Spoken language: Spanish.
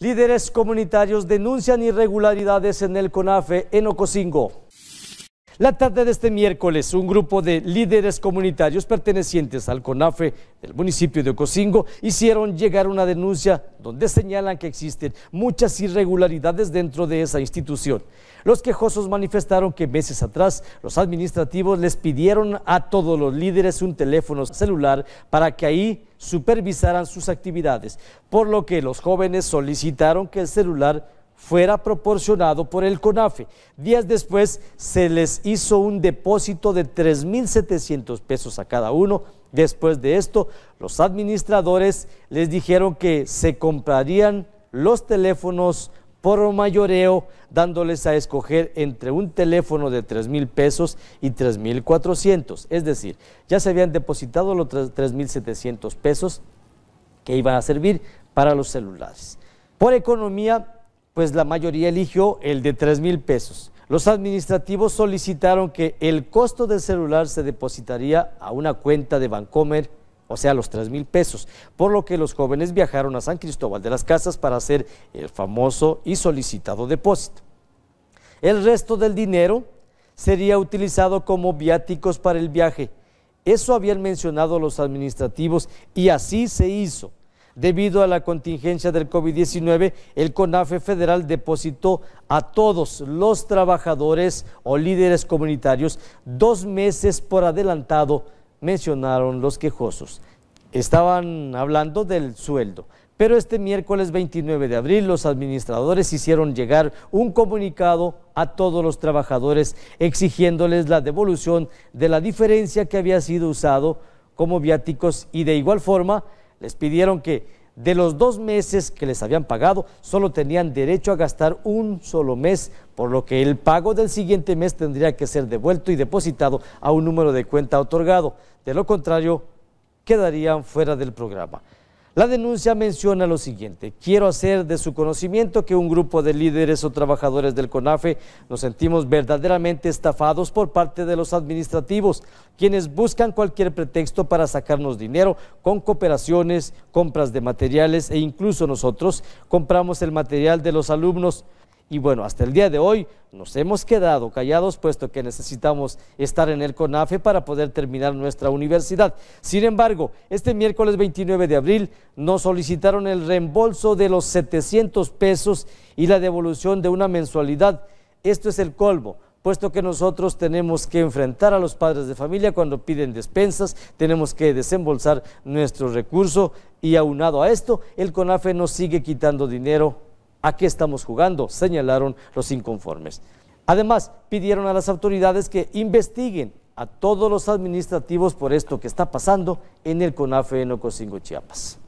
Líderes comunitarios denuncian irregularidades en el CONAFE en Ocosingo. La tarde de este miércoles, un grupo de líderes comunitarios pertenecientes al CONAFE del municipio de Ocosingo hicieron llegar una denuncia donde señalan que existen muchas irregularidades dentro de esa institución. Los quejosos manifestaron que meses atrás los administrativos les pidieron a todos los líderes un teléfono celular para que ahí supervisaran sus actividades, por lo que los jóvenes solicitaron que el celular fuera proporcionado por el CONAFE. Días después se les hizo un depósito de 3.700 pesos a cada uno. Después de esto, los administradores les dijeron que se comprarían los teléfonos por mayoreo, dándoles a escoger entre un teléfono de $3.000 mil pesos y $3.400. mil Es decir, ya se habían depositado los $3.700 mil pesos que iban a servir para los celulares. Por economía, pues la mayoría eligió el de 3 mil pesos. Los administrativos solicitaron que el costo del celular se depositaría a una cuenta de Bancomer, o sea, los 3 mil pesos, por lo que los jóvenes viajaron a San Cristóbal de las Casas para hacer el famoso y solicitado depósito. El resto del dinero sería utilizado como viáticos para el viaje. Eso habían mencionado los administrativos y así se hizo. Debido a la contingencia del COVID-19, el CONAFE federal depositó a todos los trabajadores o líderes comunitarios dos meses por adelantado, mencionaron los quejosos. Estaban hablando del sueldo, pero este miércoles 29 de abril los administradores hicieron llegar un comunicado a todos los trabajadores exigiéndoles la devolución de la diferencia que había sido usado como viáticos y de igual forma les pidieron que de los dos meses que les habían pagado, solo tenían derecho a gastar un solo mes, por lo que el pago del siguiente mes tendría que ser devuelto y depositado a un número de cuenta otorgado. De lo contrario, quedarían fuera del programa. La denuncia menciona lo siguiente, quiero hacer de su conocimiento que un grupo de líderes o trabajadores del CONAFE nos sentimos verdaderamente estafados por parte de los administrativos, quienes buscan cualquier pretexto para sacarnos dinero con cooperaciones, compras de materiales e incluso nosotros compramos el material de los alumnos. Y bueno, hasta el día de hoy nos hemos quedado callados puesto que necesitamos estar en el CONAFE para poder terminar nuestra universidad. Sin embargo, este miércoles 29 de abril nos solicitaron el reembolso de los 700 pesos y la devolución de una mensualidad. Esto es el colmo puesto que nosotros tenemos que enfrentar a los padres de familia cuando piden despensas, tenemos que desembolsar nuestro recurso y aunado a esto, el CONAFE nos sigue quitando dinero ¿A qué estamos jugando? señalaron los inconformes. Además, pidieron a las autoridades que investiguen a todos los administrativos por esto que está pasando en el CONAFE en Ocosingo, Chiapas.